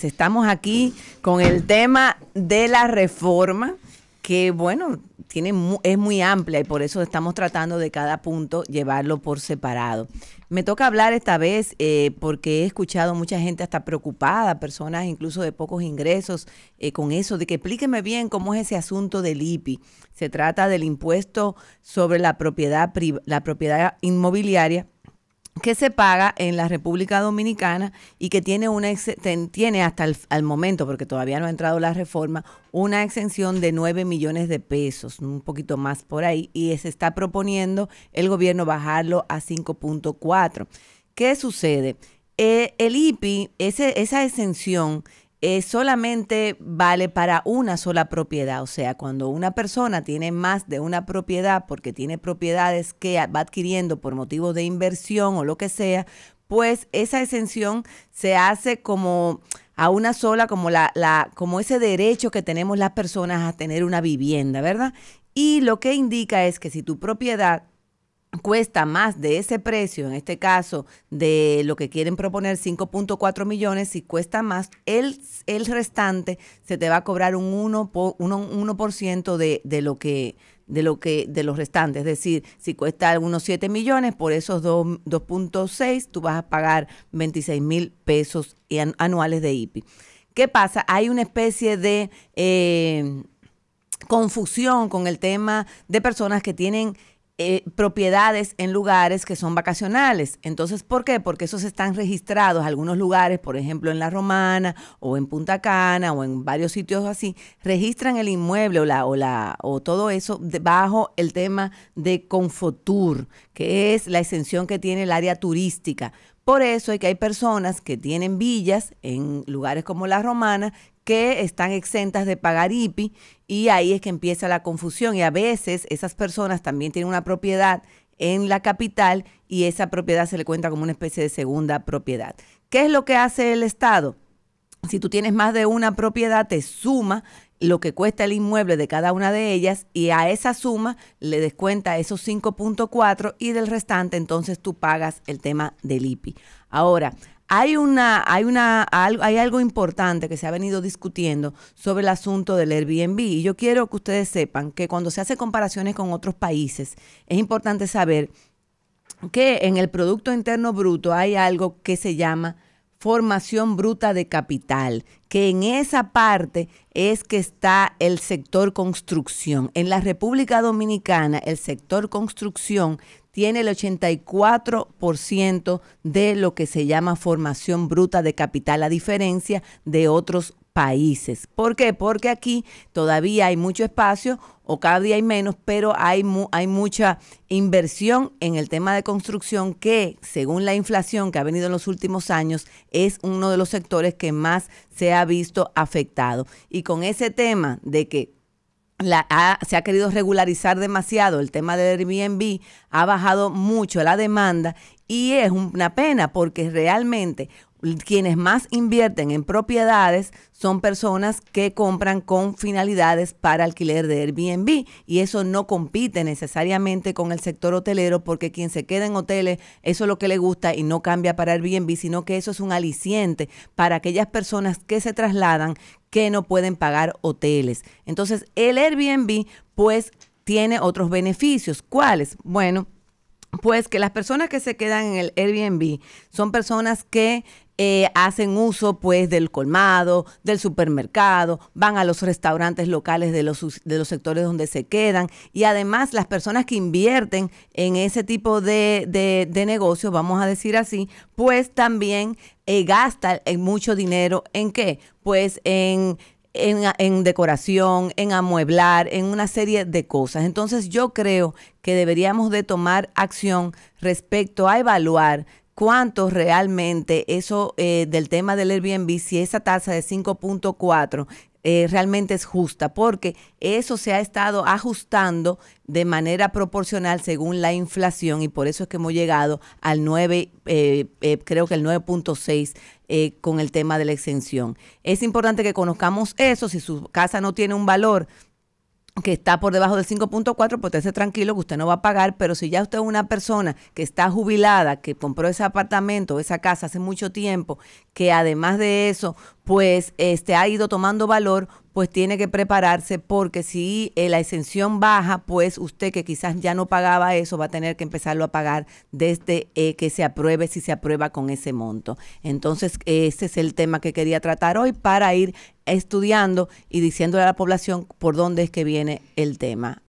Pues estamos aquí con el tema de la reforma, que bueno, tiene, es muy amplia y por eso estamos tratando de cada punto llevarlo por separado. Me toca hablar esta vez eh, porque he escuchado mucha gente hasta preocupada, personas incluso de pocos ingresos, eh, con eso, de que explíqueme bien cómo es ese asunto del IPI. Se trata del impuesto sobre la propiedad, la propiedad inmobiliaria que se paga en la República Dominicana y que tiene una tiene hasta el al momento, porque todavía no ha entrado la reforma, una exención de 9 millones de pesos, un poquito más por ahí, y se está proponiendo el gobierno bajarlo a 5.4. ¿Qué sucede? Eh, el IPI, esa exención eh, solamente vale para una sola propiedad. O sea, cuando una persona tiene más de una propiedad porque tiene propiedades que va adquiriendo por motivo de inversión o lo que sea, pues esa exención se hace como a una sola, como, la, la, como ese derecho que tenemos las personas a tener una vivienda, ¿verdad? Y lo que indica es que si tu propiedad cuesta más de ese precio, en este caso de lo que quieren proponer 5.4 millones, si cuesta más, el, el restante se te va a cobrar un 1%, de, de lo que de lo que de los restantes, es decir, si cuesta unos 7 millones, por esos 2.6 tú vas a pagar 26 mil pesos anuales de IPI. ¿Qué pasa? Hay una especie de eh, confusión con el tema de personas que tienen eh, propiedades en lugares que son vacacionales. Entonces, ¿por qué? Porque esos están registrados, algunos lugares, por ejemplo en La Romana o en Punta Cana o en varios sitios así, registran el inmueble o, la, o, la, o todo eso bajo el tema de Confotur, que es la exención que tiene el área turística. Por eso es que hay personas que tienen villas en lugares como La Romana que están exentas de pagar IPI y ahí es que empieza la confusión y a veces esas personas también tienen una propiedad en la capital y esa propiedad se le cuenta como una especie de segunda propiedad. ¿Qué es lo que hace el Estado? si tú tienes más de una propiedad, te suma lo que cuesta el inmueble de cada una de ellas y a esa suma le descuenta esos 5.4 y del restante entonces tú pagas el tema del IPI. Ahora, hay una, hay una, hay algo importante que se ha venido discutiendo sobre el asunto del Airbnb. Y yo quiero que ustedes sepan que cuando se hace comparaciones con otros países, es importante saber que en el Producto Interno Bruto hay algo que se llama formación bruta de capital, que en esa parte es que está el sector construcción. En la República Dominicana, el sector construcción tiene el 84% de lo que se llama formación bruta de capital, a diferencia de otros países. ¿Por qué? Porque aquí todavía hay mucho espacio o cada día hay menos, pero hay, hay mucha inversión en el tema de construcción que, según la inflación que ha venido en los últimos años, es uno de los sectores que más se ha visto afectado. Y con ese tema de que se ha querido regularizar demasiado el tema del Airbnb, ha bajado mucho la demanda y es una pena porque realmente quienes más invierten en propiedades son personas que compran con finalidades para alquiler de Airbnb y eso no compite necesariamente con el sector hotelero porque quien se queda en hoteles, eso es lo que le gusta y no cambia para Airbnb, sino que eso es un aliciente para aquellas personas que se trasladan que no pueden pagar hoteles. Entonces, el Airbnb pues tiene otros beneficios. ¿Cuáles? Bueno, pues que las personas que se quedan en el Airbnb son personas que eh, hacen uso pues del colmado, del supermercado, van a los restaurantes locales de los, de los sectores donde se quedan y además las personas que invierten en ese tipo de, de, negocios, vamos a decir así, pues también eh, gastan mucho dinero en qué? Pues en en, decoración, en amueblar, en una serie de cosas. Entonces yo creo que deberíamos de tomar acción respecto a evaluar cuánto realmente eso eh, del tema del Airbnb, si esa tasa de 5.4 eh, realmente es justa, porque eso se ha estado ajustando de manera proporcional según la inflación y por eso es que hemos llegado al 9, eh, creo que el 9.6 con el tema de la exención. Es importante que conozcamos eso, si su casa no tiene un valor que está por debajo del 5.4, pues usted esté tranquilo que usted no va a pagar, pero si ya usted es una persona que está jubilada, que compró ese apartamento, esa casa hace mucho tiempo, que además de eso, pues este, ha ido tomando valor, pues tiene que prepararse porque si eh, la exención baja, pues usted que quizás ya no pagaba eso va a tener que empezarlo a pagar desde eh, que se apruebe, si se aprueba con ese monto. Entonces, ese es el tema que quería tratar hoy para ir estudiando y diciéndole a la población por dónde es que viene el tema.